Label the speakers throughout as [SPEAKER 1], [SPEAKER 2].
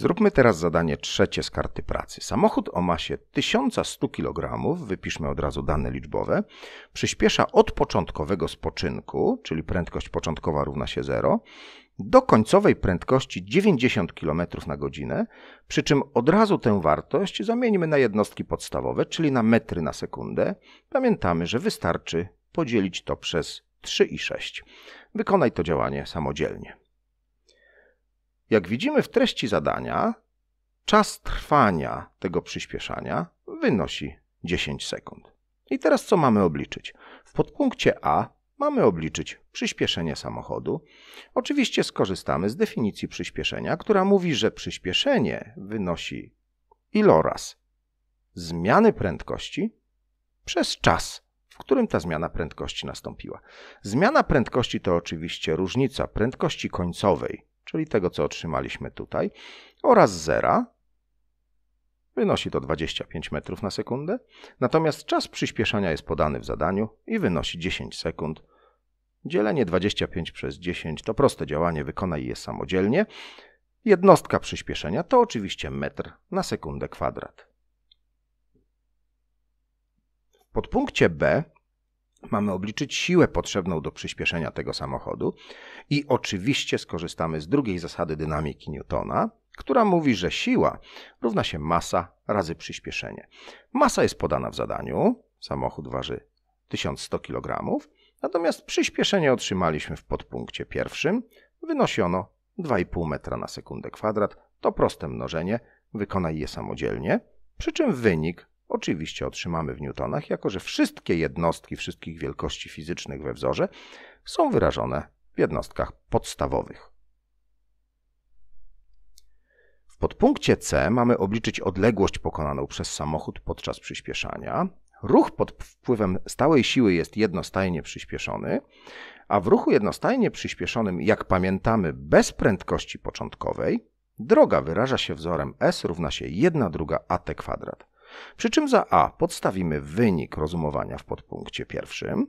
[SPEAKER 1] Zróbmy teraz zadanie trzecie z karty pracy. Samochód o masie 1100 kg, wypiszmy od razu dane liczbowe, przyspiesza od początkowego spoczynku, czyli prędkość początkowa równa się 0, do końcowej prędkości 90 km na godzinę, przy czym od razu tę wartość zamieńmy na jednostki podstawowe, czyli na metry na sekundę. Pamiętamy, że wystarczy podzielić to przez 3 i 6. Wykonaj to działanie samodzielnie. Jak widzimy w treści zadania, czas trwania tego przyspieszania wynosi 10 sekund. I teraz co mamy obliczyć? W podpunkcie A mamy obliczyć przyspieszenie samochodu. Oczywiście skorzystamy z definicji przyspieszenia, która mówi, że przyspieszenie wynosi iloraz zmiany prędkości przez czas, w którym ta zmiana prędkości nastąpiła. Zmiana prędkości to oczywiście różnica prędkości końcowej czyli tego, co otrzymaliśmy tutaj, oraz zera, wynosi to 25 metrów na sekundę, natomiast czas przyspieszania jest podany w zadaniu i wynosi 10 sekund. Dzielenie 25 przez 10 to proste działanie, wykonaj je samodzielnie. Jednostka przyspieszenia to oczywiście metr na sekundę kwadrat. W podpunkcie B Mamy obliczyć siłę potrzebną do przyspieszenia tego samochodu i oczywiście skorzystamy z drugiej zasady dynamiki Newtona, która mówi, że siła równa się masa razy przyspieszenie. Masa jest podana w zadaniu, samochód waży 1100 kg, natomiast przyspieszenie otrzymaliśmy w podpunkcie pierwszym, wynosiono 2,5 metra na sekundę kwadrat, to proste mnożenie, wykonaj je samodzielnie, przy czym wynik oczywiście otrzymamy w newtonach, jako że wszystkie jednostki wszystkich wielkości fizycznych we wzorze są wyrażone w jednostkach podstawowych. W podpunkcie C mamy obliczyć odległość pokonaną przez samochód podczas przyspieszania. Ruch pod wpływem stałej siły jest jednostajnie przyspieszony, a w ruchu jednostajnie przyspieszonym, jak pamiętamy, bez prędkości początkowej, droga wyraża się wzorem S równa się 1 druga AT kwadrat. Przy czym za A podstawimy wynik rozumowania w podpunkcie pierwszym,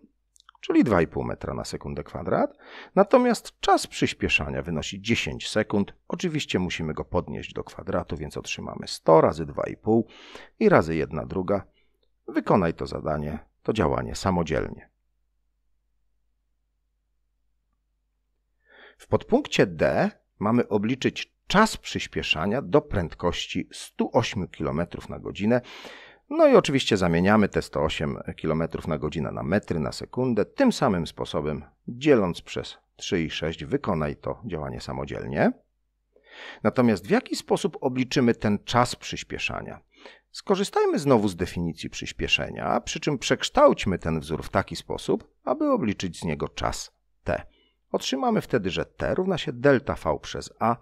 [SPEAKER 1] czyli 2,5 metra na sekundę kwadrat, natomiast czas przyspieszania wynosi 10 sekund. Oczywiście musimy go podnieść do kwadratu, więc otrzymamy 100 razy 2,5 i razy 1 druga. Wykonaj to zadanie, to działanie samodzielnie. W podpunkcie D mamy obliczyć czas przyspieszania do prędkości 108 km na godzinę. No i oczywiście zamieniamy te 108 km na godzinę na metry na sekundę. Tym samym sposobem, dzieląc przez 3 i 6, wykonaj to działanie samodzielnie. Natomiast w jaki sposób obliczymy ten czas przyspieszania? Skorzystajmy znowu z definicji przyspieszenia, przy czym przekształćmy ten wzór w taki sposób, aby obliczyć z niego czas t. Otrzymamy wtedy, że T równa się delta V przez A.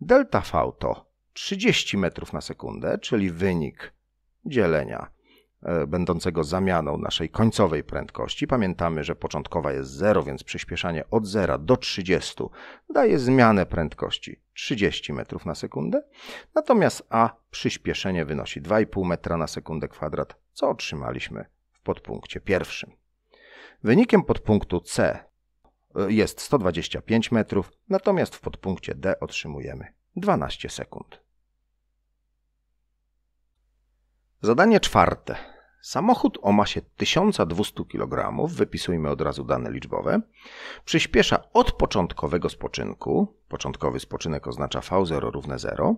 [SPEAKER 1] Delta V to 30 metrów na sekundę, czyli wynik dzielenia e, będącego zamianą naszej końcowej prędkości. Pamiętamy, że początkowa jest 0, więc przyspieszanie od 0 do 30 daje zmianę prędkości 30 metrów na sekundę, natomiast A przyspieszenie wynosi 2,5 metra na sekundę kwadrat, co otrzymaliśmy w podpunkcie pierwszym. Wynikiem podpunktu C E, jest 125 metrów, natomiast w podpunkcie D otrzymujemy 12 sekund. Zadanie czwarte. Samochód o masie 1200 kg, wypisujmy od razu dane liczbowe, przyspiesza od początkowego spoczynku, początkowy spoczynek oznacza V0 równe 0,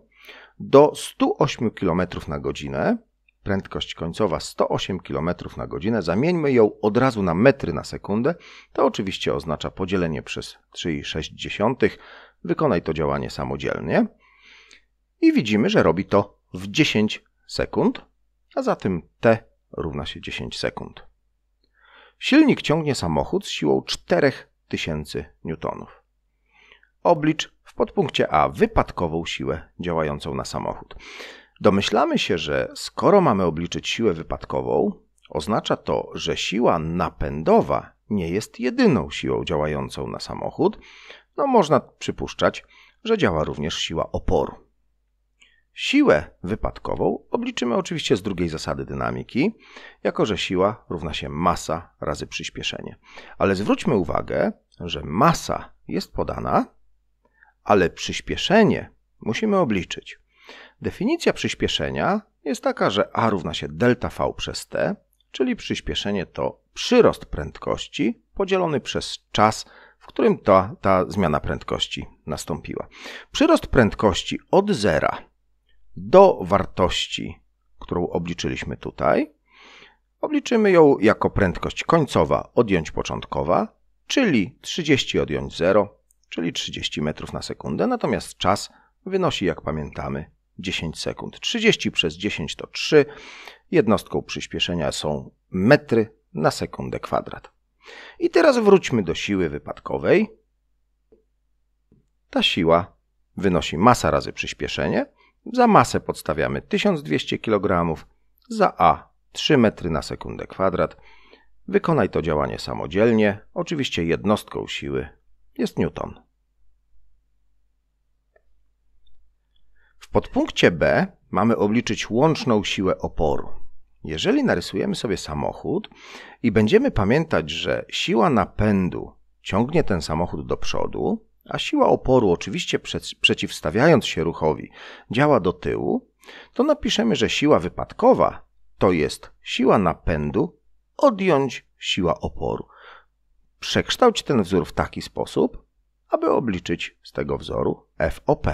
[SPEAKER 1] do 108 km na godzinę prędkość końcowa 108 km na godzinę, zamieńmy ją od razu na metry na sekundę, to oczywiście oznacza podzielenie przez 3,6. Wykonaj to działanie samodzielnie. I widzimy, że robi to w 10 sekund, a zatem t równa się 10 sekund. Silnik ciągnie samochód z siłą 4000 newtonów. Oblicz w podpunkcie A wypadkową siłę działającą na samochód. Domyślamy się, że skoro mamy obliczyć siłę wypadkową, oznacza to, że siła napędowa nie jest jedyną siłą działającą na samochód, no można przypuszczać, że działa również siła oporu. Siłę wypadkową obliczymy oczywiście z drugiej zasady dynamiki, jako że siła równa się masa razy przyspieszenie. Ale zwróćmy uwagę, że masa jest podana, ale przyspieszenie musimy obliczyć. Definicja przyspieszenia jest taka, że A równa się delta V przez T, czyli przyspieszenie to przyrost prędkości podzielony przez czas, w którym ta, ta zmiana prędkości nastąpiła. Przyrost prędkości od zera do wartości, którą obliczyliśmy tutaj, obliczymy ją jako prędkość końcowa odjąć początkowa, czyli 30 odjąć 0, czyli 30 metrów na sekundę, natomiast czas wynosi, jak pamiętamy, 10 sekund. 30 przez 10 to 3. Jednostką przyspieszenia są metry na sekundę kwadrat. I teraz wróćmy do siły wypadkowej. Ta siła wynosi masa razy przyspieszenie. Za masę podstawiamy 1200 kg, za A 3 metry na sekundę kwadrat. Wykonaj to działanie samodzielnie, oczywiście jednostką siły jest Newton. W podpunkcie B mamy obliczyć łączną siłę oporu. Jeżeli narysujemy sobie samochód i będziemy pamiętać, że siła napędu ciągnie ten samochód do przodu, a siła oporu, oczywiście przeciwstawiając się ruchowi, działa do tyłu, to napiszemy, że siła wypadkowa to jest siła napędu odjąć siła oporu. Przekształć ten wzór w taki sposób, aby obliczyć z tego wzoru FOP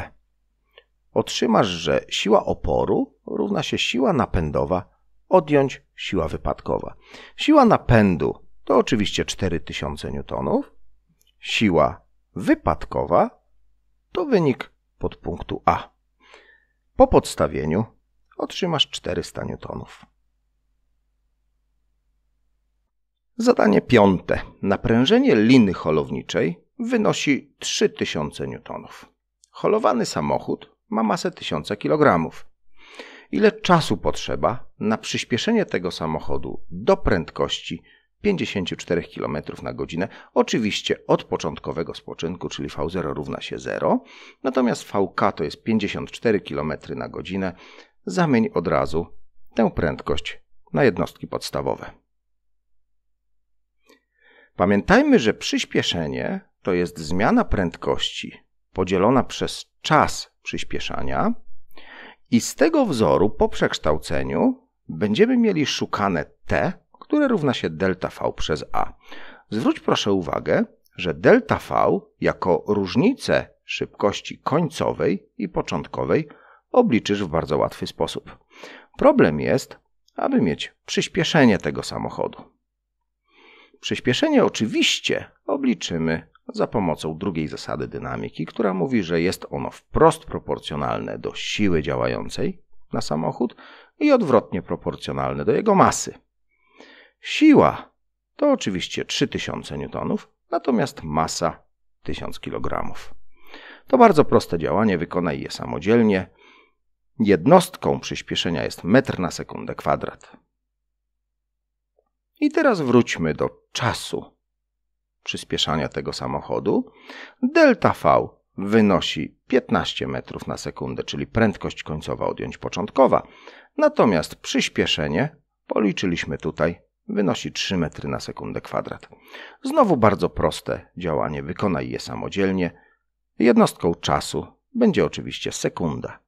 [SPEAKER 1] otrzymasz, że siła oporu równa się siła napędowa odjąć siła wypadkowa. Siła napędu to oczywiście 4000 N, siła wypadkowa to wynik podpunktu A. Po podstawieniu otrzymasz 400 N. Zadanie piąte. Naprężenie liny holowniczej wynosi 3000 N. Holowany samochód ma masę 1000 kg. Ile czasu potrzeba na przyspieszenie tego samochodu do prędkości 54 km na godzinę, oczywiście od początkowego spoczynku, czyli V0 równa się 0, natomiast VK to jest 54 km na godzinę. Zamień od razu tę prędkość na jednostki podstawowe. Pamiętajmy, że przyspieszenie to jest zmiana prędkości podzielona przez czas przyspieszania i z tego wzoru po przekształceniu będziemy mieli szukane t, które równa się delta v przez a. Zwróć proszę uwagę, że delta v jako różnicę szybkości końcowej i początkowej obliczysz w bardzo łatwy sposób. Problem jest, aby mieć przyspieszenie tego samochodu. Przyspieszenie oczywiście obliczymy za pomocą drugiej zasady dynamiki, która mówi, że jest ono wprost proporcjonalne do siły działającej na samochód i odwrotnie proporcjonalne do jego masy. Siła to oczywiście 3000 N, natomiast masa 1000 kg. To bardzo proste działanie, wykonaj je samodzielnie. Jednostką przyspieszenia jest metr na sekundę kwadrat. I teraz wróćmy do czasu przyspieszania tego samochodu. Delta V wynosi 15 metrów na sekundę, czyli prędkość końcowa odjąć początkowa. Natomiast przyspieszenie policzyliśmy tutaj wynosi 3 metry na sekundę kwadrat. Znowu bardzo proste działanie, wykonaj je samodzielnie. Jednostką czasu będzie oczywiście sekunda.